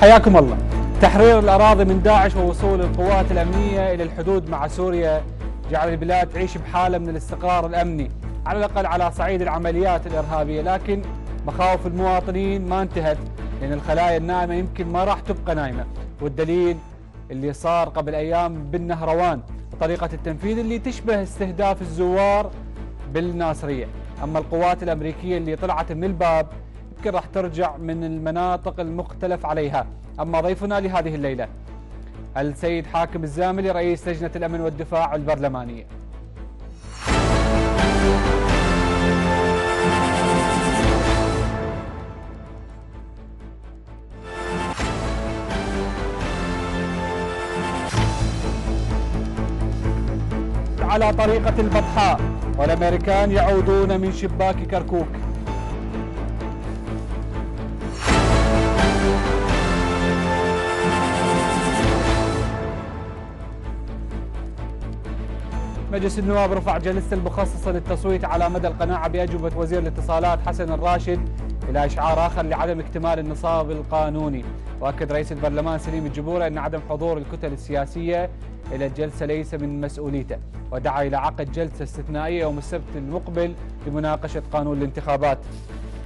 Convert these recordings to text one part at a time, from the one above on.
حياكم الله تحرير الأراضي من داعش ووصول القوات الأمنية إلى الحدود مع سوريا جعل البلاد تعيش بحالة من الاستقرار الأمني على الأقل على صعيد العمليات الإرهابية لكن مخاوف المواطنين ما انتهت لأن الخلايا النائمة يمكن ما راح تبقى نايمة والدليل اللي صار قبل أيام بالنهروان طريقة التنفيذ اللي تشبه استهداف الزوار بالناصرية أما القوات الأمريكية اللي طلعت من الباب متأكد راح ترجع من المناطق المختلف عليها أما ضيفنا لهذه الليلة السيد حاكم الزاملي رئيس لجنة الأمن والدفاع البرلمانية على طريقة البطحاء والأمريكان يعودون من شباك كركوك مجلس النواب رفع جلسته المخصصة للتصويت على مدى القناعة بأجوبة وزير الاتصالات حسن الراشد إلى إشعار آخر لعدم اكتمال النصاب القانوني وأكد رئيس البرلمان سليم الجبورة أن عدم حضور الكتل السياسية إلى الجلسة ليس من مسؤوليته ودعا إلى عقد جلسة استثنائية يوم السبت المقبل لمناقشة قانون الانتخابات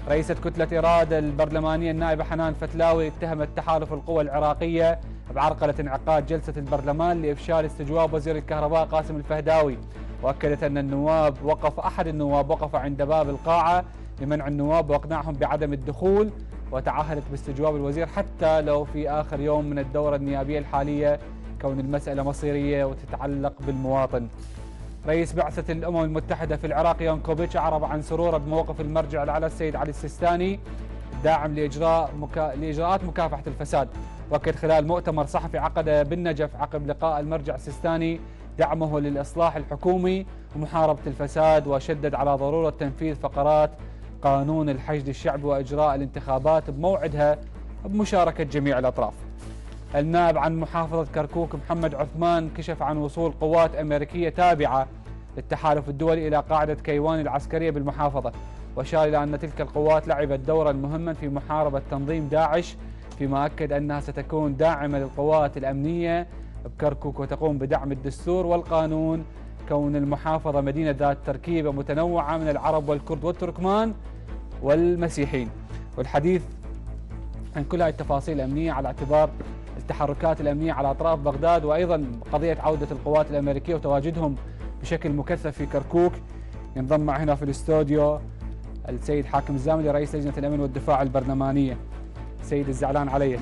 رئيسة كتلة إرادة البرلمانية النائبة حنان فتلاوي اتهمت تحالف القوى العراقية بعرقلة انعقاد جلسة البرلمان لإفشال استجواب وزير الكهرباء قاسم الفهداوي وأكدت أن النواب وقف أحد النواب وقف عند باب القاعة لمنع النواب وإقناعهم بعدم الدخول وتعهدت باستجواب الوزير حتى لو في آخر يوم من الدورة النيابية الحالية كون المسألة مصيرية وتتعلق بالمواطن رئيس بعثة الأمم المتحدة في العراق كوبيتش أعرب عن سروره بموقف المرجع الأعلى السيد علي السيستاني داعم لإجراء مكا... لإجراءات مكافحة الفساد وأكد خلال مؤتمر صحفي عقد بالنجف عقب لقاء المرجع السيستاني دعمه للإصلاح الحكومي ومحاربة الفساد وشدد على ضرورة تنفيذ فقرات قانون الحشد الشعبي وإجراء الانتخابات بموعدها بمشاركة جميع الأطراف النائب عن محافظة كركوك محمد عثمان كشف عن وصول قوات أمريكية تابعة للتحالف الدولي إلى قاعدة كيوان العسكرية بالمحافظة وأشار إلى أن تلك القوات لعبت دورا مهما في محاربة تنظيم داعش فيما أكد أنها ستكون داعمة للقوات الأمنية بكركوك وتقوم بدعم الدستور والقانون كون المحافظة مدينة ذات تركيبة متنوعة من العرب والكرد والتركمان والمسيحيين والحديث عن كل هذه التفاصيل الأمنية على اعتبار التحركات الأمنية على أطراف بغداد وأيضا قضية عودة القوات الأمريكية وتواجدهم بشكل مكثف في كركوك ينضم معنا هنا في الاستوديو السيد حاكم الزاملي رئيس لجنة الأمن والدفاع البرلمانية سيد الزعلان علي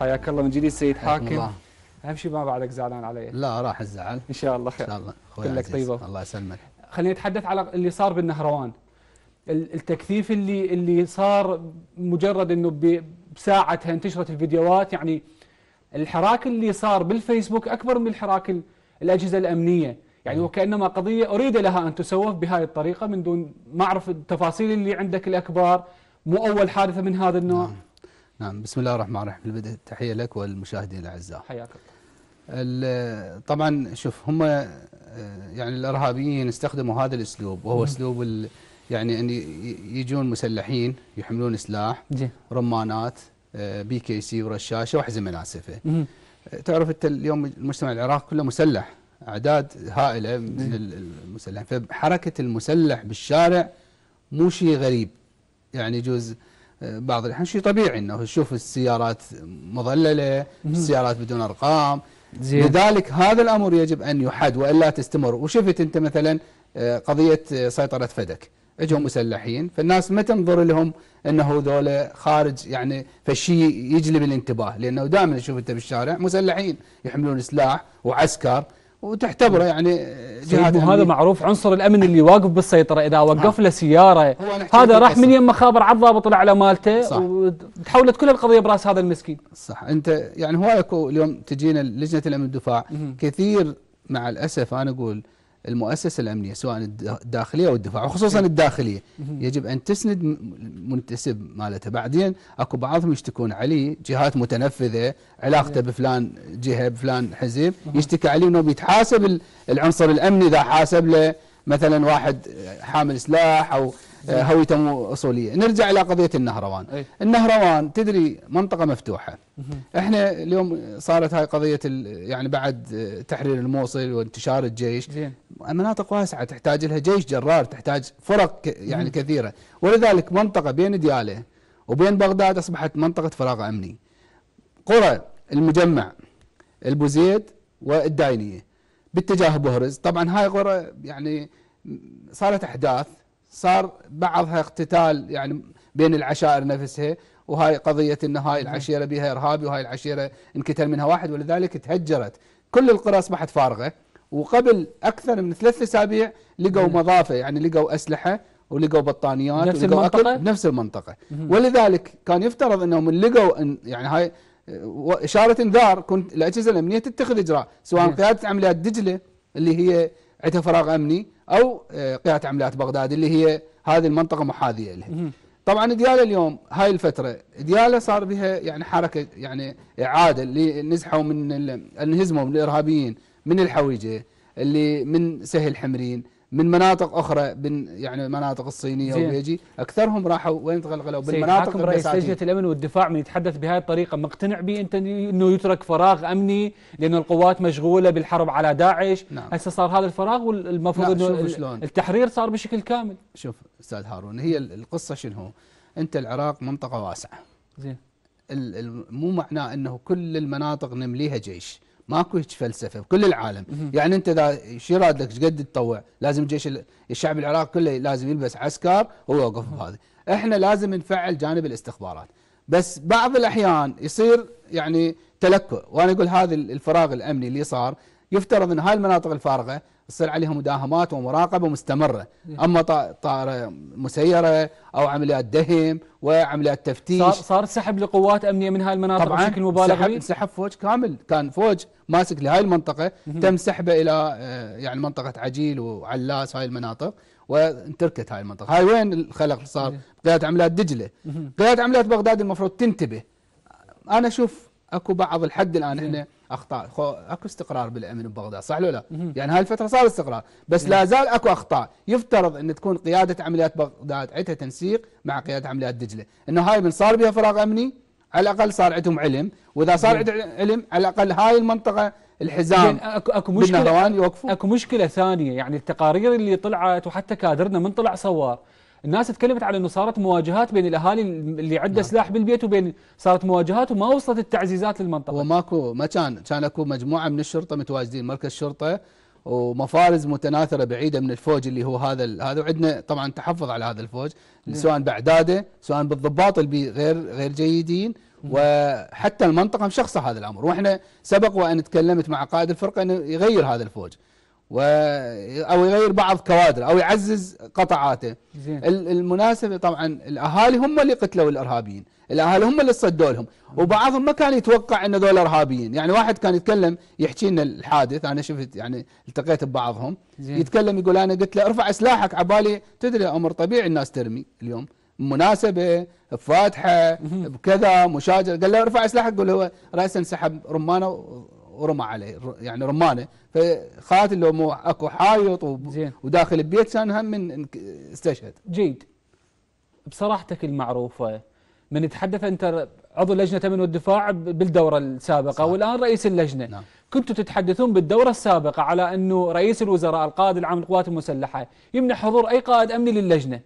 حياك الله من جديد سيد حاكم اهم شيء ما بعدك زعلان علي لا راح الزعل ان شاء الله خير ان شاء الله كلك طيبه الله يسلمك خلينا نتحدث على اللي صار بالنهروان التكثيف اللي اللي صار مجرد انه بساعتها انتشرت الفيديوهات يعني الحراك اللي صار بالفيسبوك اكبر من الحراك الاجهزه الامنيه يعني وكانما قضيه اريد لها ان تسوف بهذه الطريقه من دون ما اعرف التفاصيل اللي عندك الاكبار مو اول حادثه من هذا النوع نعم, نعم. بسم الله الرحمن الرحيم في تحيه لك والمشاهدين الاعزاء حياك الله طبعا شوف هم يعني الارهابيين استخدموا هذا الاسلوب وهو اسلوب يعني ان يجون مسلحين يحملون سلاح جي. رمانات بي كي سي ورشاشه وحزمه ناسفه آه، تعرف انت اليوم المجتمع العراقي كله مسلح اعداد هائله من المسلحين فحركه المسلح بالشارع مو شيء غريب يعني يجوز آه، بعض الاحيان شيء طبيعي انه تشوف السيارات مظلله السيارات بدون ارقام زين. لذلك هذا الامر يجب ان يحد والا تستمر وشفت انت مثلا آه، قضيه سيطره فدك اجوا مسلحين فالناس ما تنظر لهم انه ذولا خارج يعني فالشيء يجلب الانتباه لانه دائما تشوف انت بالشارع مسلحين يحملون سلاح وعسكر وتعتبره يعني طيب، جهاد هذا معروف عنصر الامن اللي واقف بالسيطره اذا نعم. وقف له سياره هذا راح من يم خابر على الضابط على مالته وتحولت كل القضيه براس هذا المسكين صح انت يعني هو اكو اليوم تجينا لجنه الامن والدفاع كثير مع الاسف انا اقول المؤسسه الامنيه سواء الداخليه او الدفاع وخصوصا الداخليه يجب ان تسند منتسب مالته بعدين اكو بعضهم يشتكون عليه جهات متنفذه علاقته بفلان جهه بفلان حزب يشتكي عليه انه بيتحاسب العنصر الامني اذا حاسب له مثلا واحد حامل سلاح او آه، هويته اصوليه نرجع الى قضيه النهروان أي. النهروان تدري منطقه مفتوحه احنا اليوم صارت هاي قضيه يعني بعد آه، تحرير الموصل وانتشار الجيش زين. مناطق واسعه تحتاج لها جيش جرار تحتاج فرق يعني كثيره ولذلك منطقه بين دياله وبين بغداد اصبحت منطقه فراغ امني قرى المجمع البوزيد والداينيه باتجاه بهرز طبعا هاي قرى يعني صارت احداث صار بعضها اقتتال يعني بين العشائر نفسها وهاي قضية أن هاي نعم. العشيرة بها إرهابي وهاي العشيرة انقتل منها واحد ولذلك تهجرت كل القرى أصبحت فارغة وقبل أكثر من ثلاث أسابيع لقوا نعم. مضافة يعني لقوا أسلحة ولقوا بطانيات نفس ولقوا المنطقة؟ أكل نفس المنطقة ولذلك كان يفترض أنهم لقوا إن يعني هاي إشارة انذار كنت الأجهزة الأمنية تتخذ إجراء سواء نعم. قيادة عمليات دجلة اللي هي عندها فراغ أمني او آه، قياده عمليات بغداد اللي هي هذه المنطقه محاذيه لها. طبعا ديالى اليوم هاي الفتره ديالى صار بها يعني حركه يعني اعاده اللي نزحوا من انهزموا من الارهابيين من الحويجه اللي من سهل حمرين من مناطق اخرى من يعني المناطق الصينيه وبيجي اكثرهم راحوا وين تغلغلوا بالمناطق حاكم رئيس لجنه الامن والدفاع من يتحدث بهذه الطريقه مقتنع به انت انه يترك فراغ امني لانه القوات مشغوله بالحرب على داعش نعم. هسه صار هذا الفراغ والمفروض نعم، انه شلون. التحرير صار بشكل كامل شوف استاذ هارون هي القصه شنو انت العراق منطقه واسعه زين مو معناه انه كل المناطق نمليها جيش ماكو هيك فلسفه بكل العالم يعني انت اذا شيراد لك قد تطوع لازم جيش الشعب العراقي كله لازم يلبس عسكر ويوقف هذا احنا لازم نفعل جانب الاستخبارات بس بعض الاحيان يصير يعني تلكؤ وانا اقول هذا الفراغ الامني اللي صار يفترض ان هاي المناطق الفارغه تصير عليها مداهمات ومراقبه مستمره اما طائره مسيره او عمليات دهم وعمليات تفتيش صار صار سحب لقوات امنيه من هاي المناطق طبعا بشكل مبالغ سحب, سحب فوج كامل كان فوج ماسك لهاي المنطقه تم سحبه الى آه، يعني منطقه عجيل وعلاس هاي المناطق وانتركت هاي المنطقه هاي وين الخلق صار إيه. قياده عمليات دجله قياده عمليات بغداد المفروض تنتبه انا اشوف اكو بعض الحد الان احنا نعم. اخطاء اكو استقرار بالامن ببغداد صح لو لا؟ يعني هاي الفتره صار استقرار بس لا نعم. زال اكو اخطاء يفترض ان تكون قياده عمليات بغداد عندها تنسيق مع قياده عمليات دجله انه هاي من صار بها فراغ امني على الاقل صار عندهم علم واذا صار نعم. عندهم علم على الاقل هاي المنطقه الحزام اكو اكو مشكله اكو مشكله ثانيه يعني التقارير اللي طلعت وحتى كادرنا من طلع صور الناس تكلمت على انه صارت مواجهات بين الاهالي اللي عنده نعم. سلاح بالبيت وبين صارت مواجهات وما وصلت التعزيزات للمنطقه وماكو ما كان كان اكو مجموعه من الشرطه متواجدين مركز شرطه ومفارز متناثره بعيده من الفوج اللي هو هذا هذا وعندنا طبعا تحفظ على هذا الفوج نعم. سواء باعداده سواء بالضباط اللي غير غير جيدين وحتى المنطقه مشخصه هذا الامر واحنا سبق وان تكلمت مع قائد الفرقه انه يغير هذا الفوج و او يغير بعض كوادر او يعزز قطعاته زين. المناسبه طبعا الاهالي هم اللي قتلوا الارهابيين الاهالي هم اللي صدوا لهم وبعضهم ما كان يتوقع ان دول ارهابيين يعني واحد كان يتكلم يحكي لنا الحادث انا شفت يعني التقيت ببعضهم زين. يتكلم يقول انا قلت له ارفع سلاحك عبالي تدري امر طبيعي الناس ترمي اليوم مناسبة بفاتحة بكذا مشاجرة قال له ارفع سلاحك قال هو رأسا سحب رمانة ورمى عليه يعني رمانه فقاتل لو اكو حايط وداخل البيت كان هم من استشهد جيد بصراحتك المعروفه من تحدث انت عضو لجنه تمن والدفاع بالدوره السابقه صح. والان رئيس اللجنه نعم. كنتوا تتحدثون بالدوره السابقه على انه رئيس الوزراء القائد العام للقوات المسلحه يمنع حضور اي قائد امني للجنه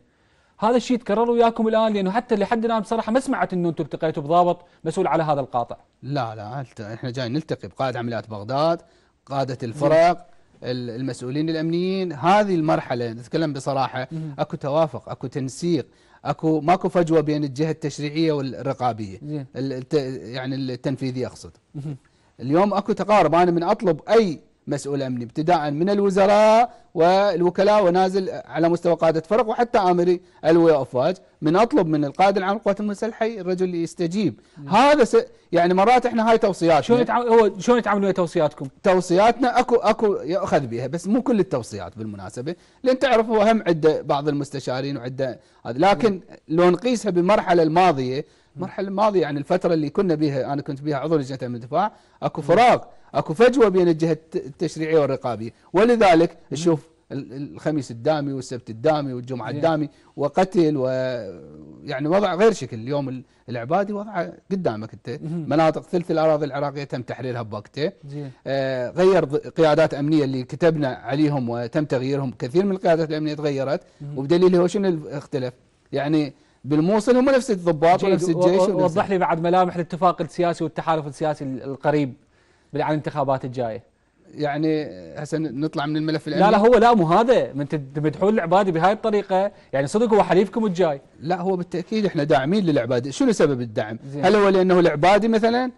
هذا الشيء تكرر وياكم الان لانه حتى لحد الان بصراحه ما سمعت انه انتم التقيتوا بضابط مسؤول على هذا القاطع. لا لا احنا جاي نلتقي بقائد عمليات بغداد، قاده الفرق، المسؤولين الامنيين، هذه المرحله نتكلم بصراحه اكو توافق، اكو تنسيق، اكو ماكو فجوه بين الجهه التشريعيه والرقابيه يعني التنفيذيه اقصد. اليوم اكو تقارب انا من اطلب اي مسؤول أمني ابتداء من الوزراء والوكلاء ونازل على مستوى قادة فرق وحتى آمري ألوية أفواج من أطلب من القائد العام للقوات المسلحة الرجل اللي يستجيب مم. هذا س... يعني مرات احنا هاي توصيات شلون يتعام... هو شلون يتعامل ويا توصياتكم؟ توصياتنا اكو اكو ياخذ بها بس مو كل التوصيات بالمناسبه لان تعرف هو هم عنده بعض المستشارين وعنده هذا لكن مم. لو نقيسها بالمرحله الماضيه المرحله الماضيه يعني الفتره اللي كنا بها انا كنت بها عضو لجنه الدفاع اكو فراغ اكو فجوه بين الجهه التشريعيه والرقابيه ولذلك نشوف الخميس الدامي والسبت الدامي والجمعه إيه. الدامي وقتل ويعني وضع غير شكل اليوم العبادي وضعه قدامك انت مناطق ثلث الاراضي العراقيه تم تحريرها بوقته آه غير قيادات امنيه اللي كتبنا عليهم وتم تغييرهم كثير من القيادات الامنيه تغيرت وبدليل هو شنو اختلف يعني بالموصل هم نفس الضباط ونفس الجيش ووضح وضح لي بعد ملامح الاتفاق السياسي والتحالف السياسي القريب عن الانتخابات الجايه؟ يعني هسه نطلع من الملف الامني لا لا هو لا مو هذا من تمدحون العبادي بهاي الطريقه يعني صدق هو حليفكم الجاي لا هو بالتاكيد احنا داعمين للعبادي شنو سبب الدعم زي. هل هو لانه العبادي مثلا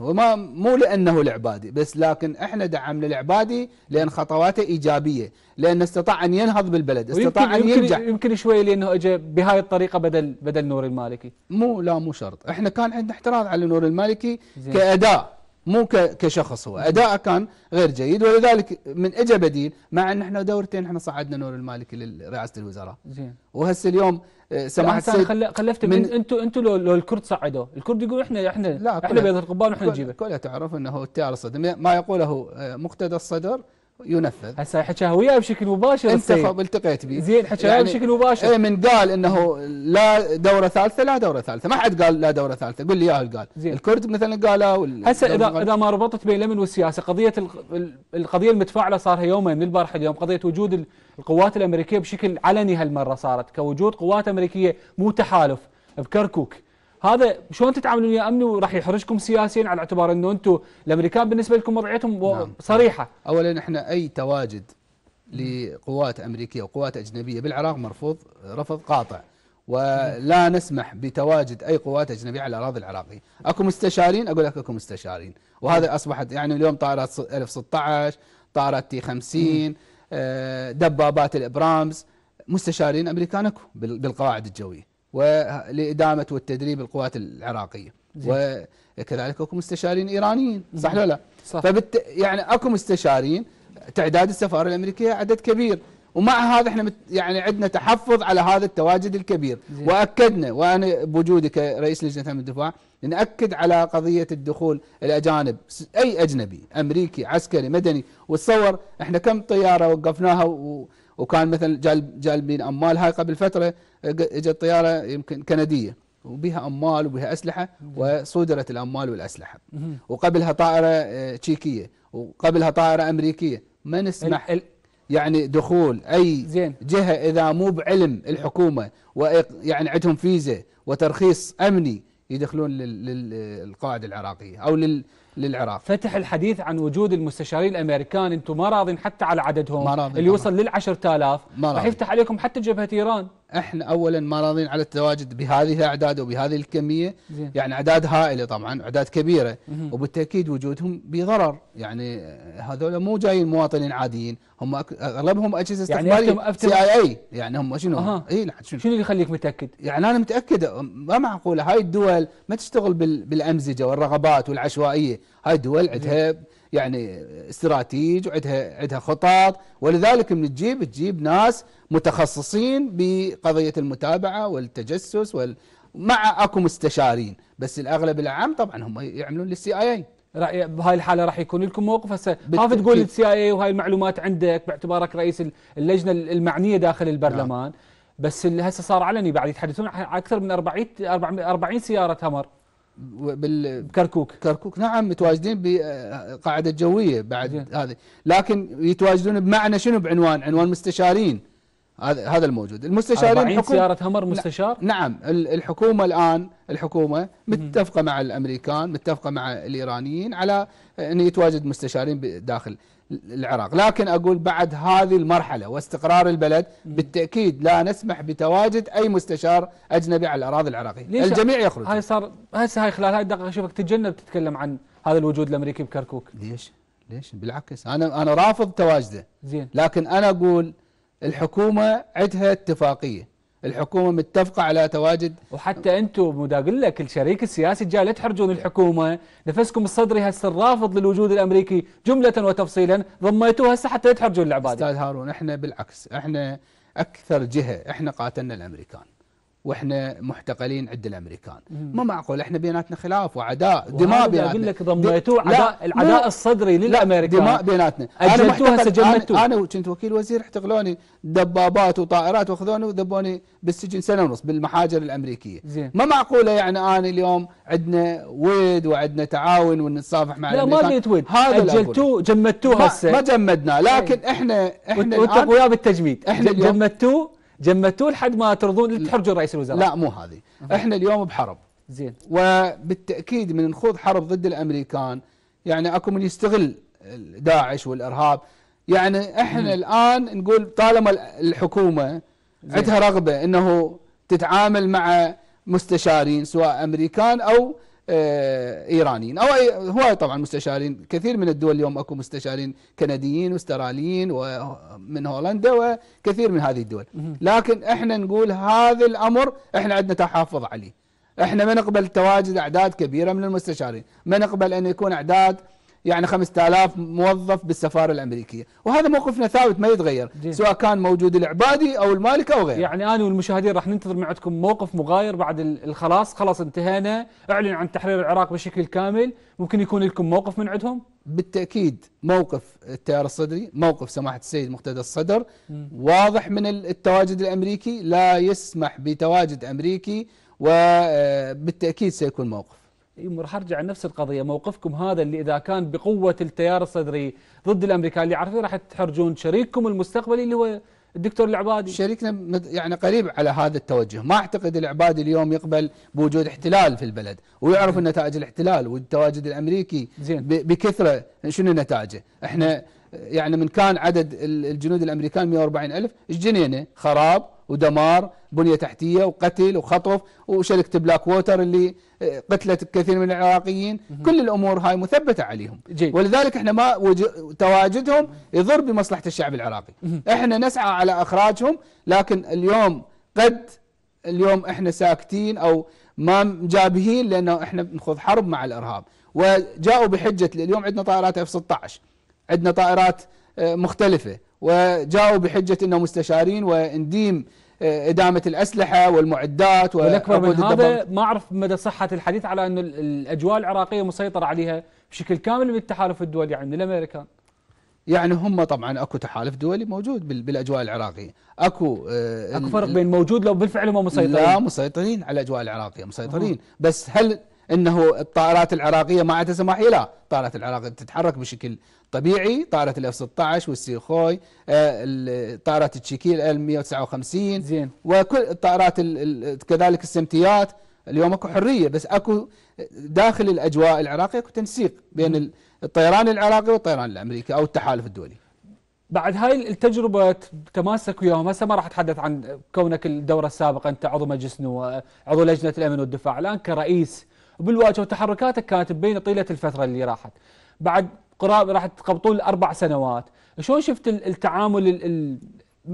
هو ما مو لانه العبادي بس لكن احنا دعمنا العبادي لان خطواته ايجابيه لان استطاع ان ينهض بالبلد استطاع ان ينجح يمكن, يمكن شويه لانه اجى بهاي الطريقه بدل بدل نور المالكي مو لا مو شرط احنا كان عندنا احتراز على نور المالكي زي. كاداء مو كشخص هو اداءه كان غير جيد ولذلك من اجى بديل مع ان احنا دورتين احنا صعدنا نور المالكي لرئاسه الوزراء زين وهسه اليوم آه، سمحت السيد خلفت من انتوا انتوا لو, لو الكرد صعدوا الكرد يقول احنا احنا لا احنا بيض القبال واحنا نجيبه كلها تعرف انه التيار الصدر ما يقوله آه، مقتدى الصدر ينفذ هسه حكاها بشكل مباشر انت التقيت به زين حكاها يعني بشكل مباشر اي من قال انه لا دوره ثالثه لا دوره ثالثه ما حد قال لا دوره ثالثه قول لي اياه قال زين الكرد مثلا قالها هسه اذا اذا ما ربطت بين الامن والسياسه قضيه القضيه المتفاعله صار يومين من البارحه اليوم قضيه وجود القوات الامريكيه بشكل علني هالمره صارت كوجود قوات امريكيه مو تحالف بكركوك هذا شلون تتعاملون يا امني وراح يحرجكم سياسيا على اعتبار انه انتم الامريكان بالنسبه لكم وضعيتهم نعم. صريحه اولا احنا اي تواجد لقوات امريكيه وقوات اجنبيه بالعراق مرفوض رفض قاطع ولا نسمح بتواجد اي قوات اجنبيه على الاراضي العراقيه، اكو مستشارين اقول لك اكو مستشارين، وهذا اصبحت يعني اليوم طائرات 1016 طائرات تي 50 آه، دبابات الابرامز مستشارين امريكان اكو بالقواعد الجويه ولإدامة والتدريب القوات العراقية وكذلك اكو مستشارين ايرانيين صح ولا لا؟ صح فبت يعني اكو مستشارين تعداد السفاره الامريكيه عدد كبير ومع هذا احنا مت يعني عندنا تحفظ على هذا التواجد الكبير زي. واكدنا وانا بوجودي كرئيس لجنه امن الدفاع ناكد على قضيه الدخول الاجانب اي اجنبي امريكي عسكري مدني وتصور احنا كم طياره وقفناها و وكان مثلا جالب جالبين اموال هاي قبل فتره اجت طياره يمكن كنديه وبها اموال وبها اسلحه وصودرت الاموال والاسلحه وقبلها طائره إيه، تشيكيه وقبلها طائره امريكيه ما نسمح يعني دخول اي زين. جهه اذا مو بعلم الحكومه ويعني عندهم فيزا وترخيص امني يدخلون للقاعده العراقيه او لل للعراق فتح الحديث عن وجود المستشارين الامريكان انتم ما راضين حتى على عددهم اللي وصل لل 10000 راح يفتح عليكم حتى جبهه ايران احنا اولا ما راضين على التواجد بهذه الاعداد وبهذه الكميه زين. يعني اعداد هائله طبعا اعداد كبيره مه. وبالتاكيد وجودهم بضرر يعني هذول مو جايين مواطنين عاديين هم اغلبهم اجهزه استخباريه سي اي اي يعني هم شنو أه. اي شنو شنو اللي يخليك متاكد؟ يعني انا متاكد ما معقوله هاي الدول ما تشتغل بالامزجه والرغبات والعشوائيه هاي الدول عندها يعني استراتيج وعندها عندها خطط ولذلك من تجيب تجيب ناس متخصصين بقضيه المتابعه والتجسس وال مع اكو مستشارين بس الاغلب العام طبعا هم يعملون للسي اي اي بهاي الحاله راح يكون لكم موقف هسه خاف تقول للسي اي اي وهاي المعلومات عندك باعتبارك رئيس اللجنه المعنيه داخل البرلمان نعم. بس اللي هسه صار علني بعد يتحدثون عن اكثر من 40 40 سياره تمر بال كركوك كركوك نعم متواجدين بقاعده جويه بعد هذه لكن يتواجدون بمعنى شنو بعنوان عنوان مستشارين هذا هذا الموجود المستشارين 40 سيارة همر مستشار نعم الحكومة الآن الحكومة متفقة مع الأمريكان متفقة مع الإيرانيين على أن يتواجد مستشارين داخل العراق لكن أقول بعد هذه المرحلة واستقرار البلد بالتأكيد لا نسمح بتواجد أي مستشار أجنبي على الأراضي العراقية الجميع يخرج هاي صار هسه هاي خلال هاي الدقيقة أشوفك تتجنب تتكلم عن هذا الوجود الأمريكي بكركوك ليش ليش بالعكس أنا أنا رافض تواجده زين لكن أنا أقول الحكومة عندها اتفاقية الحكومه متفقه على تواجد وحتى انتم اقول لك الشريك السياسي جاء لا تحرجون الحكومه نفسكم الصدري هسه الرافض للوجود الامريكي جمله وتفصيلا ضميتوه هسه حتى لا تحرجون العبادة استاذ هارون احنا بالعكس احنا اكثر جهه احنا قاتلنا الامريكان واحنا محتقلين عند الامريكان ما معقول احنا بيناتنا خلاف وعداء دماء بيناتنا اقول لك ضميتوه عداء العداء الصدري للامريكان دماء بيناتنا انا سجنتوها انا, أنا كنت وكيل وزير احتقلوني دبابات وطائرات واخذوني وذبوني بالسجن سنه ونص بالمحاجر الامريكيه زين. ما معقوله يعني انا اليوم عندنا ود وعندنا تعاون ونتصافح مع لا ما بيت ود اجلتوه جمدتوه هسه ما جمدناه لكن إيه. احنا احنا وياه بالتجميد احنا جمدتوه جمدتوه لحد ما ترضون تحرجون رئيس الوزراء لا مو هذه احنا اليوم بحرب زين وبالتاكيد من نخوض حرب ضد الامريكان يعني اكو من يستغل داعش والارهاب يعني احنا مم. الان نقول طالما الحكومه عندها رغبه انه تتعامل مع مستشارين سواء امريكان او آه، ايرانيين او هواي طبعا مستشارين كثير من الدول اليوم اكو مستشارين كنديين واستراليين ومن هولندا وكثير من هذه الدول لكن احنا نقول هذا الامر احنا عندنا تحافظ عليه احنا ما نقبل تواجد اعداد كبيره من المستشارين ما نقبل ان يكون اعداد يعني 5000 موظف بالسفاره الامريكيه، وهذا موقفنا ثابت ما يتغير، جي. سواء كان موجود العبادي او المالك او غيره. يعني انا والمشاهدين راح ننتظر من عندكم موقف مغاير بعد الخلاص، خلاص انتهينا، اعلن عن تحرير العراق بشكل كامل، ممكن يكون لكم موقف من عندهم؟ بالتاكيد موقف التيار الصدري، موقف سماحه السيد مقتدى الصدر م. واضح من التواجد الامريكي، لا يسمح بتواجد امريكي وبالتاكيد آه، سيكون موقف. إيه، راح ارجع لنفس القضيه موقفكم هذا اللي اذا كان بقوه التيار الصدري ضد الامريكان اللي عارفين راح تحرجون شريككم المستقبلي اللي هو الدكتور العبادي شريكنا يعني قريب على هذا التوجه ما اعتقد العبادي اليوم يقبل بوجود احتلال في البلد ويعرف نتائج الاحتلال والتواجد الامريكي زين. بكثره شنو نتائجه احنا يعني من كان عدد الجنود الامريكان 140 الف جنينه خراب ودمار بنية تحتية وقتل وخطف وشركة بلاك ووتر اللي آه، قتلت كثير من العراقيين كل الأمور هاي مثبتة عليهم جيد. ولذلك احنا ما وج... تواجدهم يضر بمصلحة الشعب العراقي احنا نسعى على أخراجهم لكن اليوم قد اليوم احنا ساكتين أو ما مجابهين لأنه احنا نخوض حرب مع الإرهاب وجاءوا بحجة اليوم عندنا طائرات اف 16 عندنا طائرات آه، مختلفة وجاءوا بحجة أنه مستشارين وانديم آه، إدامة الأسلحة والمعدات والأكبر من هذا ما أعرف مدى صحة الحديث على أن الأجواء العراقية مسيطره عليها بشكل كامل بالتحالف الدولي عند الأمريكان يعني هم طبعا اكو تحالف دولي موجود بالاجواء العراقيه، اكو آه، اكو فرق بين موجود لو بالفعل هم مسيطرين لا مسيطرين على الاجواء العراقيه، مسيطرين، أوه. بس هل انه الطائرات العراقيه ما عندها سماحيه؟ لا، الطائرات العراقيه تتحرك بشكل طبيعي طائرة الاف 16 والسيخوي طائرة التشيكيل ال 159 زين وكل الطائرات كذلك السمتيات اليوم اكو حريه بس اكو داخل الاجواء العراقيه اكو تنسيق بين الطيران العراقي والطيران الامريكي او التحالف الدولي. بعد هاي التجربه تماسك وياهم هسه ما راح اتحدث عن كونك الدوره السابقه انت عضو مجلس نواب عضو لجنه الامن والدفاع الان كرئيس بالواجهه وتحركاتك كانت مبينه طيله الفتره اللي راحت. بعد قرابه راح تقبطون الأربع سنوات شلون شفت التعامل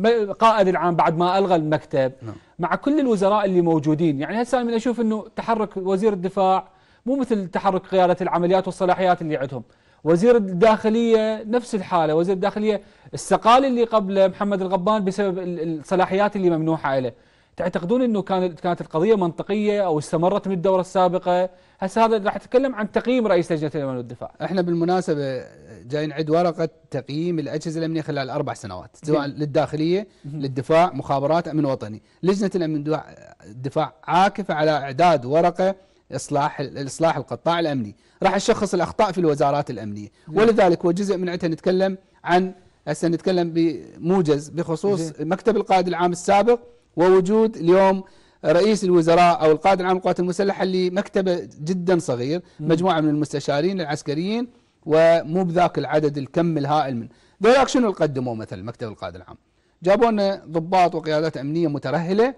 القائد العام بعد ما الغى المكتب نعم. مع كل الوزراء اللي موجودين يعني هسه من اشوف انه تحرك وزير الدفاع مو مثل تحرك قياده العمليات والصلاحيات اللي عندهم وزير الداخلية نفس الحالة وزير الداخلية السقال اللي قبله محمد الغبان بسبب الصلاحيات اللي ممنوحة له تعتقدون انه كانت كانت القضيه منطقيه او استمرت من الدوره السابقه؟ هسه هذا راح اتكلم عن تقييم رئيس لجنه الامن والدفاع. احنا بالمناسبه جاي نعد ورقه تقييم الاجهزه الامنيه خلال اربع سنوات، سواء للداخليه، للدفاع، مخابرات، امن وطني. لجنه الامن والدفاع عاكفه على اعداد ورقه اصلاح اصلاح القطاع الامني، راح تشخص الاخطاء في الوزارات الامنيه، ولذلك هو جزء من عندها نتكلم عن هسه نتكلم بموجز بخصوص مكتب القائد العام السابق ووجود اليوم رئيس الوزراء او القائد العام للقوات المسلحه اللي مكتبه جدا صغير مجموعه من المستشارين العسكريين ومو بذاك العدد الكم الهائل من ذولاك شنو اللي قدموا مثلا مكتب القائد العام جابوا لنا ضباط وقيادات امنيه مترهله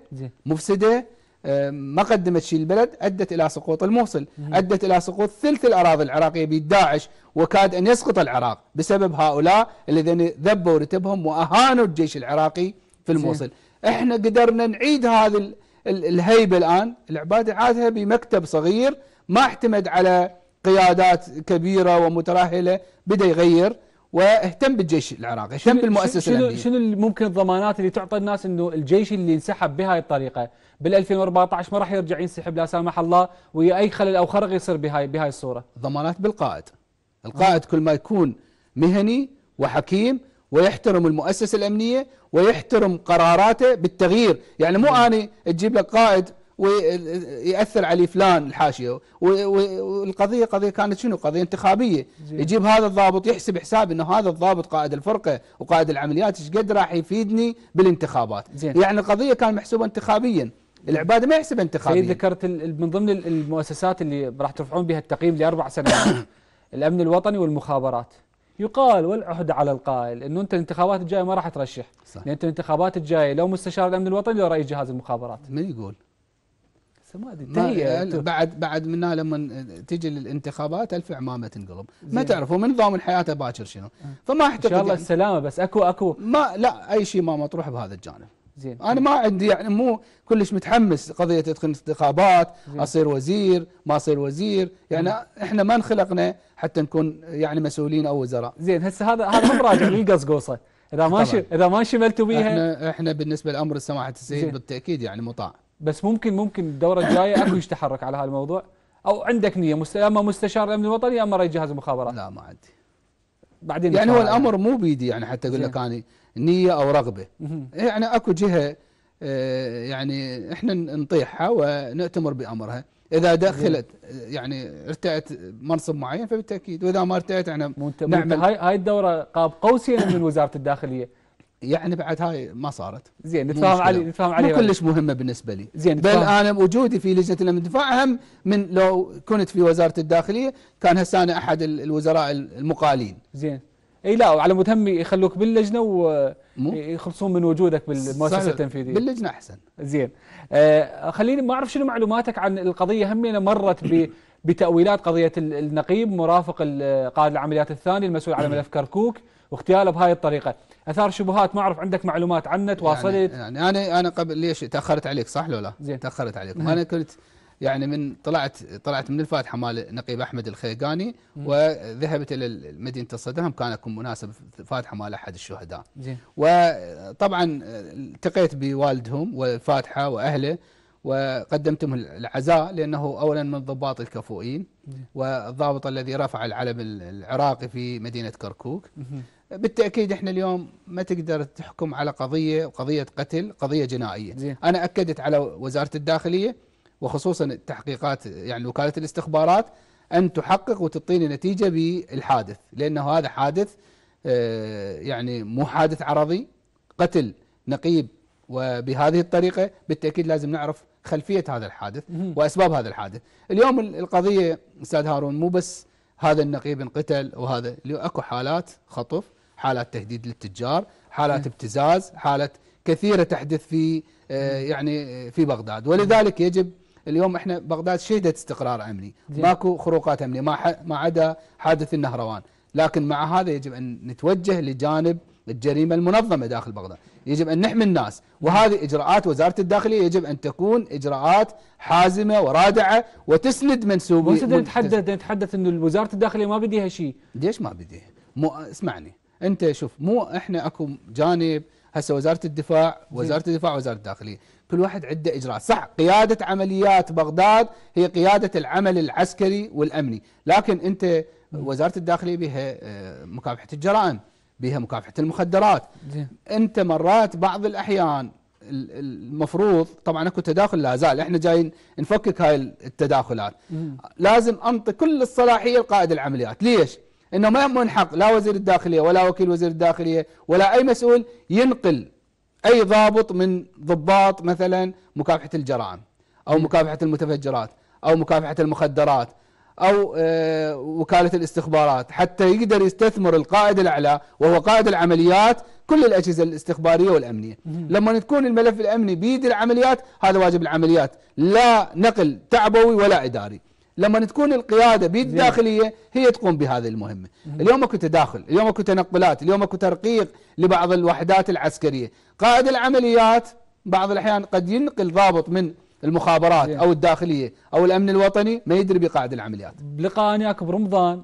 مفسده آه، ما قدمت شيء للبلد ادت الى سقوط الموصل ادت الى سقوط ثلث الاراضي العراقيه بيد داعش وكاد ان يسقط العراق بسبب هؤلاء الذين ذبوا رتبهم واهانوا الجيش العراقي في الموصل احنا قدرنا نعيد هذه الهيبة الآن العبادة عادها بمكتب صغير ما اعتمد على قيادات كبيرة ومترهلة بدأ يغير واهتم بالجيش العراقي اهتم بالمؤسسة شنو الأمنية شنو ممكن الضمانات اللي تعطى الناس انه الجيش اللي انسحب بهاي الطريقة بال 2014 ما راح يرجع ينسحب لا سامح الله ويا اي خلل او خرق يصير بهاي بهاي الصورة الضمانات بالقائد القائد آه. كل ما يكون مهني وحكيم ويحترم المؤسسة الأمنية ويحترم قراراته بالتغيير يعني مو أنا تجيب لك قائد ويأثر علي فلان الحاشية والقضية قضية كانت شنو قضية انتخابية زي. يجيب هذا الضابط يحسب حساب أنه هذا الضابط قائد الفرقة وقائد العمليات ايش قد راح يفيدني بالانتخابات زي. يعني القضية كان محسوبة انتخابيا العباده ما يحسب انتخابيا ذكرت من ضمن المؤسسات اللي راح ترفعون بها التقييم لاربع سنوات الامن الوطني والمخابرات يقال والعهد على القائل انه انت الانتخابات الجايه ما راح ترشح صح. لان انت الانتخابات الجايه لو مستشار الامن الوطني لو رئيس جهاز المخابرات من يقول ما ادري بعد بعد منا لما تجي للانتخابات الف عمامه تنقلب ما تعرف من نظام حياته باكر شنو آه. فما احتاج ان شاء الله يعني. السلامه بس اكو اكو ما لا اي شيء ما مطروح بهذا الجانب زين انا ما عندي يعني مو كلش متحمس قضيه ادخل انتخابات اصير وزير ما اصير وزير يعني مم. احنا ما انخلقنا حتى نكون يعني مسؤولين او وزراء زين هسه هذا هذا مو راجع قوصه اذا ما اذا ما شملتوا بيها احنا احنا بالنسبه لامر سماحه السيد بالتاكيد يعني مطاع بس ممكن ممكن الدوره الجايه اكو يتحرك على هذا الموضوع او عندك نيه مست... اما مستشار الامن الوطني اما رئيس جهاز المخابرات لا ما عندي بعدين يعني هو الامر مو بيدي يعني حتى اقول لك انا نية أو رغبة يعني أكو جهة آه، يعني إحنا نطيحها ونأتمر بأمرها إذا دخلت آه، يعني ارتأت منصب معين فبالتأكيد وإذا ما ارتأت إحنا نعمل هاي هاي الدورة قاب قوسين من وزارة الداخلية يعني بعد هاي ما صارت زين نتفاهم علي نتفاهم علي كلش مهمه بالنسبه لي زين بل انا وجودي في لجنه الامن الدفاع اهم من لو كنت في وزاره الداخليه كان هسه انا احد الوزراء المقالين زين اي لا وعلى مود هم يخلوك باللجنه ويخلصون من وجودك بالمؤسسه التنفيذيه باللجنه احسن زين آه خليني ما اعرف شنو معلوماتك عن القضيه همينا مرت ب بتاويلات قضيه النقيب مرافق قائد العمليات الثاني المسؤول على ملف كركوك واغتياله بهاي الطريقه اثار شبهات ما اعرف عندك معلومات عنه يعني- تواصلت يعني, يعني انا انا قبل ليش تاخرت عليك صح لو لا زين تاخرت عليك نعم. انا كنت يعني من طلعت طلعت من الفاتحه مال نقيب احمد الخيقاني وذهبت الى مدينه الصدام كان اكون مناسب فاتحه مال احد الشهداء زين. وطبعا التقيت بوالدهم والفاتحه واهله وقدمتهم العزاء لانه اولا من ضباط الكفؤين والضابط الذي رفع العلم العراقي في مدينه كركوك بالتاكيد احنا اليوم ما تقدر تحكم على قضيه قضيه قتل قضيه جنائيه انا اكدت على وزاره الداخليه وخصوصا التحقيقات يعني وكالة الاستخبارات أن تحقق وتعطيني نتيجة بالحادث لأنه هذا حادث آه، يعني مو حادث عرضي قتل نقيب وبهذه الطريقة بالتأكيد لازم نعرف خلفية هذا الحادث وأسباب هذا الحادث اليوم القضية أستاذ هارون مو بس هذا النقيب انقتل وهذا أكو حالات خطف حالات تهديد للتجار حالات ابتزاز حالات كثيرة تحدث في آه، يعني في بغداد ولذلك يجب اليوم احنا بغداد شهدت استقرار امني ماكو خروقات امنيه ما ما عدا حادث النهروان لكن مع هذا يجب ان نتوجه لجانب الجريمه المنظمه داخل بغداد يجب ان نحمي الناس وهذه اجراءات وزاره الداخليه يجب ان تكون اجراءات حازمه ورادعه وتسند منسوبي بس نتحدث نتحدث انه وزاره الداخليه ما بديها شيء ليش ما بديها؟ مو اسمعني انت شوف مو احنا اكو جانب هسه وزاره الدفاع وزاره الدفاع وزاره الداخليه كل واحد عنده إجراءات صح قيادة عمليات بغداد هي قيادة العمل العسكري والأمني لكن أنت وزارة الداخلية بها آه، مكافحة الجرائم بها مكافحة المخدرات أنت مرات بعض الأحيان المفروض طبعا اكو تداخل لا زال احنا جايين نفكك هاي التداخلات لازم انطي كل الصلاحيه لقائد العمليات ليش انه ما من حق لا وزير الداخليه ولا وكيل وزير الداخليه ولا اي مسؤول ينقل اي ضابط من ضباط مثلا مكافحه الجرائم او مكافحه المتفجرات او مكافحه المخدرات او آه، وكاله الاستخبارات حتى يقدر يستثمر القائد الاعلى وهو قائد العمليات كل الاجهزه الاستخباريه والامنيه لما تكون الملف الامني بيد العمليات هذا واجب العمليات لا نقل تعبوي ولا اداري لما تكون القياده بيد هي تقوم بهذه المهمه، اليوم اكو تداخل، اليوم اكو تنقلات، اليوم اكو ترقيق لبعض الوحدات العسكريه، قائد العمليات بعض الاحيان قد ينقل ضابط من المخابرات او الداخليه او الامن الوطني ما يدري بقائد العمليات. أنا ياك برمضان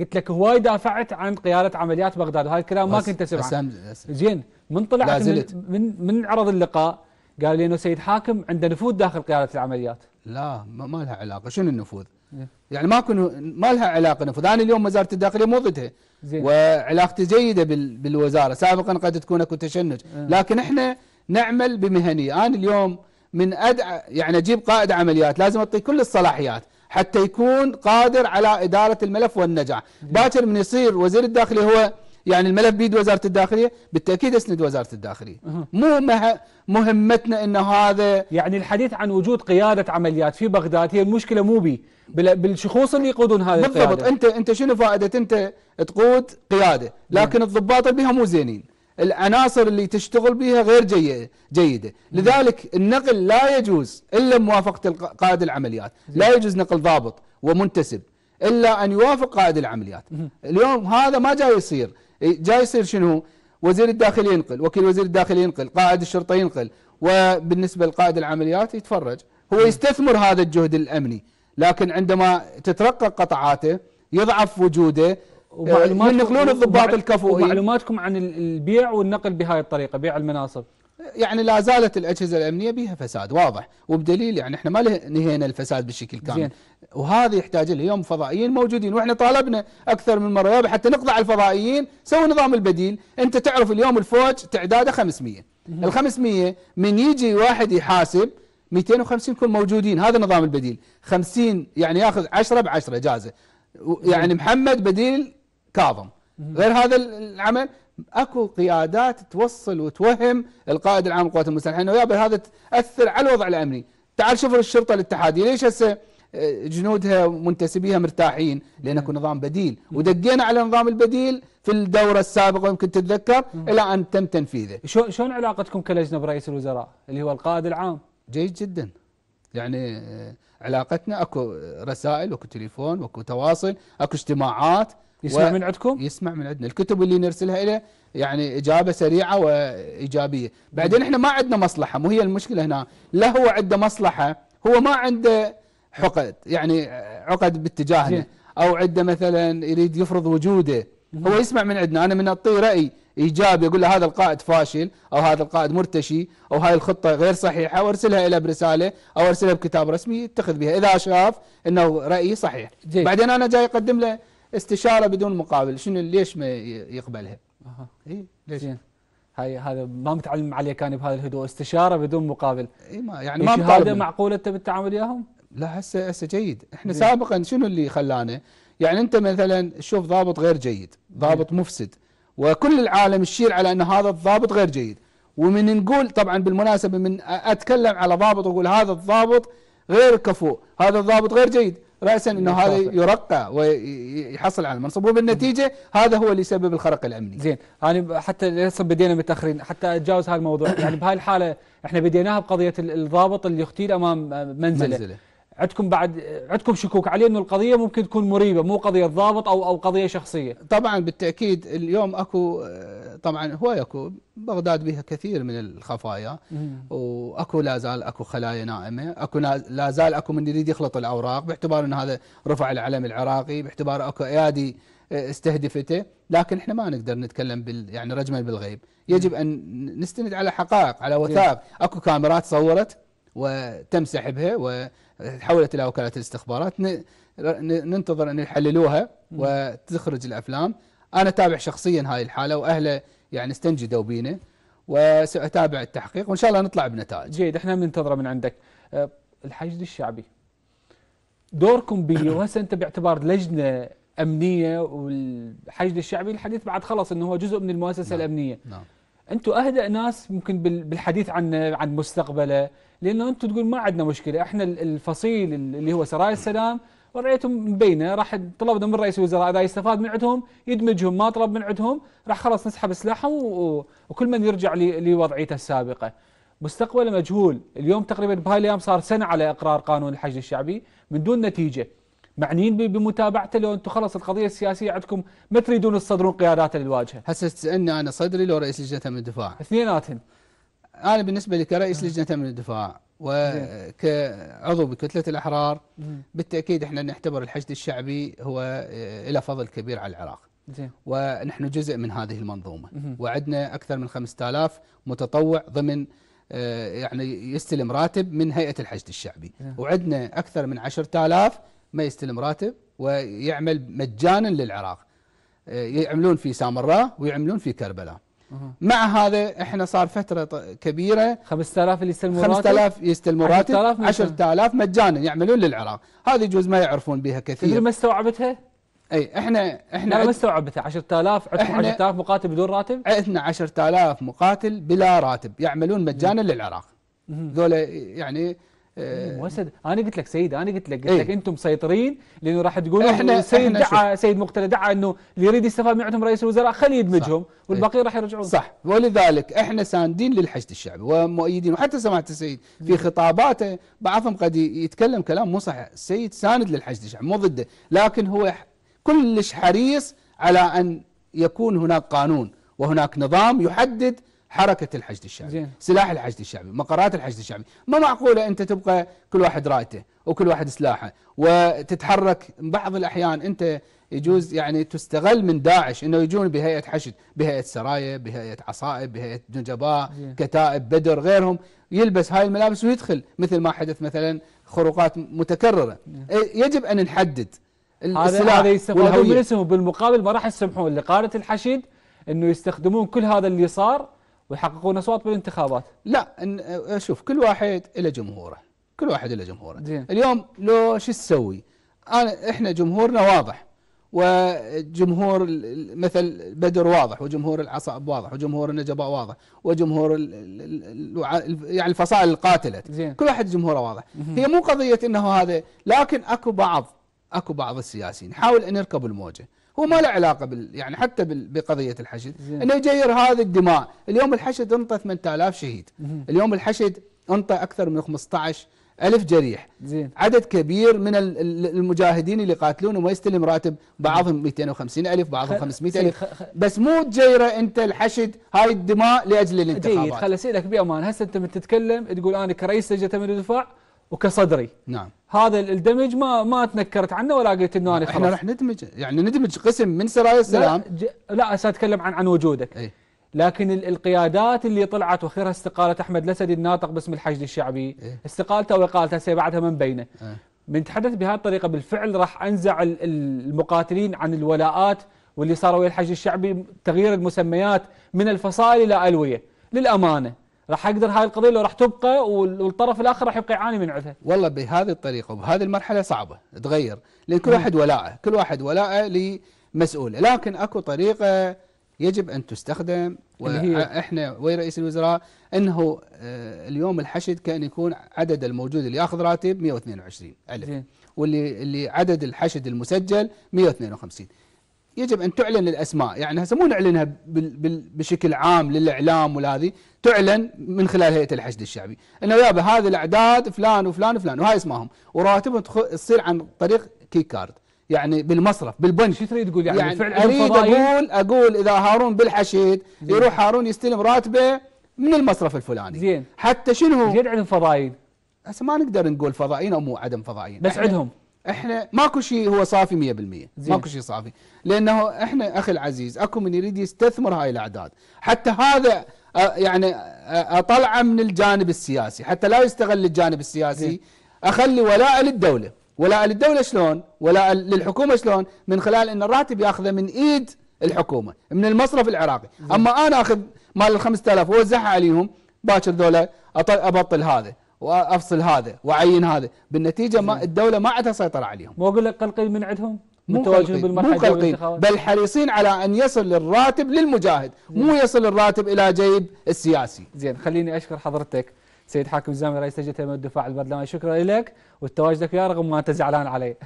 قلت لك هواي دافعت عن قياده عمليات بغداد وهذا الكلام ما كنت اسمعه. زين من طلعت من, من من عرض اللقاء قال لي انه سيد حاكم عنده نفوذ داخل قياده العمليات لا ما, لها علاقه شنو النفوذ؟ إيه. يعني ماكو ما لها علاقه نفوذ انا اليوم وزاره الداخليه مو ضدها وعلاقتي جيده بالوزاره سابقا قد تكون اكو تشنج إيه. لكن احنا نعمل بمهنيه انا اليوم من ادعى يعني اجيب قائد عمليات لازم اعطيه كل الصلاحيات حتى يكون قادر على اداره الملف والنجاح باكر من يصير وزير الداخليه هو يعني الملف بيد وزاره الداخليه بالتاكيد اسند وزاره الداخليه مو مهمتنا انه هذا يعني الحديث عن وجود قياده عمليات في بغداد هي المشكله مو بي بالشخوص اللي يقودون هذه بالضبط انت انت شنو فائده انت تقود قياده لكن نعم. الضباط اللي بها مو زينين العناصر اللي تشتغل بها غير جيدة, جيدة نعم. لذلك النقل لا يجوز إلا موافقة قائد العمليات نعم. لا يجوز نقل ضابط ومنتسب إلا أن يوافق قائد العمليات اليوم هذا ما جاي يصير إيه، جاي يصير شنو وزير الداخليه ينقل وكيل وزير الداخليه ينقل قائد الشرطه ينقل وبالنسبه لقائد العمليات يتفرج هو يستثمر هذا الجهد الامني لكن عندما تترقق قطعاته يضعف وجوده آه، ينقلون الضباط الكفؤين معلوماتكم عن البيع والنقل بهاي الطريقه بيع المناصب يعني لا زالت الاجهزه الامنيه بها فساد واضح وبدليل يعني احنا ما نهينا الفساد بالشكل كامل زين. وهذا يحتاج اليوم فضائيين موجودين واحنا طالبنا اكثر من مره يابا حتى نقضي على الفضائيين سوي نظام البديل انت تعرف اليوم الفوج تعداده 500 ال 500 من يجي واحد يحاسب 250 يكون موجودين هذا نظام البديل 50 يعني ياخذ 10 ب 10 جازه يعني محمد بديل كاظم غير هذا العمل اكو قيادات توصل وتوهم القائد العام للقوات المسلحه انه يابا هذا تاثر على الوضع الامني، تعال شوف الشرطه الاتحاديه ليش هسه آه، جنودها ومنتسبيها مرتاحين لان اكو نظام بديل ودقينا على نظام البديل في الدوره السابقه يمكن تتذكر الى ان تم تنفيذه. شلون علاقتكم كلجنه برئيس الوزراء اللي هو القائد العام؟ جيد جدا. يعني آه، علاقتنا اكو آه، رسائل واكو تليفون واكو تواصل اكو اجتماعات يسمع و... من عندكم؟ يسمع من عندنا الكتب اللي نرسلها له يعني إجابة سريعة وإيجابية بعدين إحنا ما عندنا مصلحة مو هي المشكلة هنا لا هو عنده مصلحة هو ما عنده حقد يعني عقد باتجاهنا أو عنده مثلا يريد يفرض وجوده هو يسمع من عندنا أنا من أعطيه رأي ايجابي اقول له هذا القائد فاشل او هذا القائد مرتشي او هاي الخطه غير صحيحه وارسلها الى برساله او ارسلها بكتاب رسمي يتخذ بها اذا شاف انه رايي صحيح. جيد. بعدين انا جاي اقدم له استشاره بدون مقابل شنو ليش ما يقبلها؟ اها اي ليش؟ زين هاي هذا ما متعلم عليه كان بهذا الهدوء استشاره بدون مقابل اي ما يعني ما هذا معقول انت بالتعامل وياهم؟ لا هسه هسه جيد احنا زين. سابقا شنو اللي خلانا؟ يعني انت مثلا شوف ضابط غير جيد، ضابط زين. مفسد وكل العالم يشير على ان هذا الضابط غير جيد ومن نقول طبعا بالمناسبه من اتكلم على ضابط واقول هذا الضابط غير كفؤ، هذا الضابط غير جيد، رأسا أنه هذا يرقى ويحصل على المنصب وبالنتيجة هذا هو اللي سبب الخرق الأمني زين يعني حتى لسه بدينا متأخرين حتى أتجاوز هذا الموضوع يعني بهاي الحالة احنا بديناها بقضية الضابط اللي اغتيل أمام منزله, منزله. عندكم بعد عندكم شكوك عليه انه القضيه ممكن تكون مريبه مو قضيه ضابط او او قضيه شخصيه طبعا بالتاكيد اليوم اكو طبعا هو اكو بغداد بها كثير من الخفايا واكو لا زال اكو خلايا نائمه اكو لا زال اكو من يريد يخلط الاوراق باعتبار ان هذا رفع العلم العراقي باعتبار اكو ايادي آه، استهدفته لكن احنا ما نقدر نتكلم بال يعني رجما بالغيب يجب ان نستند على حقائق على وثائق اكو كاميرات صورت وتم سحبها و تحولت الى وكاله الاستخبارات ننتظر ان يحللوها وتخرج الافلام انا اتابع شخصيا هاي الحاله واهله يعني استنجدوا بينا وساتابع التحقيق وان شاء الله نطلع بنتائج. جيد احنا بننتظره من عندك. أه، الحشد الشعبي دوركم به وهسه انت باعتبار لجنه امنيه والحشد الشعبي الحديث بعد خلص انه هو جزء من المؤسسه نعم. الامنيه. نعم. انتم اهدأ ناس ممكن بالحديث عن عن مستقبله لانه انتم تقول ما عندنا مشكله احنا الفصيل اللي هو سرايا السلام رأيتهم مبينه راح طلبنا من رئيس الوزراء اذا يستفاد من عندهم يدمجهم ما طلب من عندهم راح خلاص نسحب سلاحهم وكل من يرجع لوضعيته السابقه. مستقبله مجهول، اليوم تقريبا بهاي الايام صار سنه على اقرار قانون الحشد الشعبي من دون نتيجه. معنيين بمتابعته لو انتم خلص القضيه السياسيه عندكم ما تريدون تصدرون قياداته للواجهه؟ هسه تسالني انا صدري لو رئيس لجنه امن الدفاع؟ اثنيناتهم انا بالنسبه لي كرئيس لجنه امن الدفاع وكعضو بكتله الاحرار بالتاكيد احنا نعتبر الحشد الشعبي هو آه، له فضل كبير على العراق. زين. ونحن جزء من هذه المنظومه وعندنا اكثر من 5000 متطوع ضمن آه، يعني يستلم راتب من هيئه الحشد الشعبي وعندنا اكثر من 10000 ما يستلم راتب ويعمل مجانا للعراق آه، يعملون في سامراء ويعملون في كربلاء مع هذا احنا صار فتره كبيره 5000 اللي يستلموا راتب 5000 يستلموا راتب 10000 مجانا يعملون للعراق هذه جوز ما يعرفون بها كثير تدري ما استوعبتها اي احنا احنا لا ما استوعبتها 10000 10000 مقاتل بدون راتب عندنا 10000 مقاتل بلا راتب يعملون مجانا للعراق ذولا يعني إيه، إيه، اسد انا قلت لك سيد انا قلت لك قلت إيه. لك انتم مسيطرين لانه راح تقولوا احنا سيد دعا سيد مقتدى دعا انه اللي يريد يستفاد من عندهم رئيس الوزراء خليه يدمجهم والباقيين راح يرجعون صح ولذلك احنا ساندين للحشد الشعبي ومؤيدين وحتى سمعت السيد في خطاباته بعضهم قد يتكلم كلام مو صحيح السيد ساند للحشد الشعبي مو ضده لكن هو كلش حريص على ان يكون هناك قانون وهناك نظام يحدد حركة الحشد الشعبي زين. سلاح الحشد الشعبي مقرات الحشد الشعبي ما معقولة أنت تبقى كل واحد رايته وكل واحد سلاحه وتتحرك بعض الأحيان أنت يجوز يعني تستغل من داعش انه يجون بهيئه حشد، بهيئه سرايا، بهيئه عصائب، بهيئه نجباء، كتائب بدر غيرهم يلبس هاي الملابس ويدخل مثل ما حدث مثلا خروقات متكرره. نعم. إيه، يجب ان نحدد السلاح هذا يستفادون من اسمه بالمقابل ما راح يسمحون لقاده الحشد انه يستخدمون كل هذا اللي صار ويحققون اصوات بالانتخابات لا إن آه، شوف كل واحد الى جمهوره كل واحد الى جمهوره زين. اليوم لو شو تسوي انا احنا جمهورنا واضح وجمهور مثل بدر واضح وجمهور العصائب واضح وجمهور النجباء واضح وجمهور يعني الفصائل القاتلة زين. كل واحد جمهوره واضح هي مو قضية انه هذا لكن اكو بعض اكو بعض السياسيين حاول ان يركبوا الموجه وما له علاقه بال يعني حتى بقضيه الحشد زين. انه يجير هذه الدماء اليوم الحشد انطى 8000 شهيد مه. اليوم الحشد انطى اكثر من 15 ألف جريح زين. عدد كبير من المجاهدين اللي يقاتلون وما يستلم راتب بعضهم 250 ألف بعضهم 500 ألف بس مو تجيره أنت الحشد هاي الدماء لأجل الانتخابات جيد خل أسألك إيه، بأمان هسه أنت من تتكلم تقول أنا كرئيس لجنة الدفاع وكصدري نعم هذا الدمج ما ما تنكرت عنه ولا قلت انه انا خلاص احنا راح ندمج يعني ندمج قسم من سرايا السلام لا, لا اتكلم عن عن وجودك أي. لكن القيادات اللي طلعت واخرها استقاله احمد الاسدي الناطق باسم الحشد الشعبي أي. استقالته واقالته سيبعدها من بينه أي. من تحدث بهذه الطريقه بالفعل راح انزع المقاتلين عن الولاءات واللي صار ويا الحشد الشعبي تغيير المسميات من الفصائل الى الويه للامانه راح اقدر هاي القضيه لو راح تبقى والطرف الاخر راح يبقى يعاني من عذها والله بهذه الطريقه وبهذه المرحله صعبه تغير لان كل واحد ولاءه كل واحد ولاءه لمسؤوله لكن اكو طريقه يجب ان تستخدم واحنا ويا رئيس الوزراء انه آه، اليوم الحشد كان يكون عدد الموجود اللي ياخذ راتب 122 الف واللي اللي عدد الحشد المسجل 152 يجب أن تعلن الأسماء يعني هسه مو نعلنها بشكل عام للإعلام والهذه تعلن من خلال هيئة الحشد الشعبي أنه يابا هذه الأعداد فلان وفلان وفلان وهاي اسمائهم وراتبهم تصير عن طريق كي كارد يعني بالمصرف بالبنك شو تريد تقول يعني, يعني فعلا اريد اقول اقول اذا هارون بالحشيد زين. يروح هارون يستلم راتبه من المصرف الفلاني زين حتى شنو زين عندهم فضايل هسه ما نقدر نقول فضائيين او مو عدم فضائيين بس عندهم احنا ماكو شيء هو صافي 100% ماكو شيء صافي لانه احنا اخي العزيز اكو من يريد يستثمر هاي الاعداد حتى هذا يعني اطلعه من الجانب السياسي حتى لا يستغل الجانب السياسي زي. اخلي ولاء للدوله ولاء للدوله شلون ولاء للحكومه شلون من خلال ان الراتب ياخذه من ايد الحكومه من المصرف العراقي زي. اما انا اخذ مال ال 5000 واوزعها عليهم باكر ذولا ابطل هذا وافصل هذا واعين هذا بالنتيجه ما الدوله ما عندها سيطره عليهم مو اقول لك قلقين من عندهم مو قلقين بل حريصين على ان يصل الراتب للمجاهد مو يصل الراتب الى جيب السياسي زين خليني اشكر حضرتك سيد حاكم الزامي رئيس لجنه الدفاع البرلماني شكرا لك وتواجدك يا رغم ما انت زعلان علي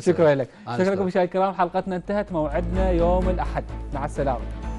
شكرا لك شكرا لكم مشاهدينا الكرام حلقتنا انتهت موعدنا يوم الاحد مع السلامه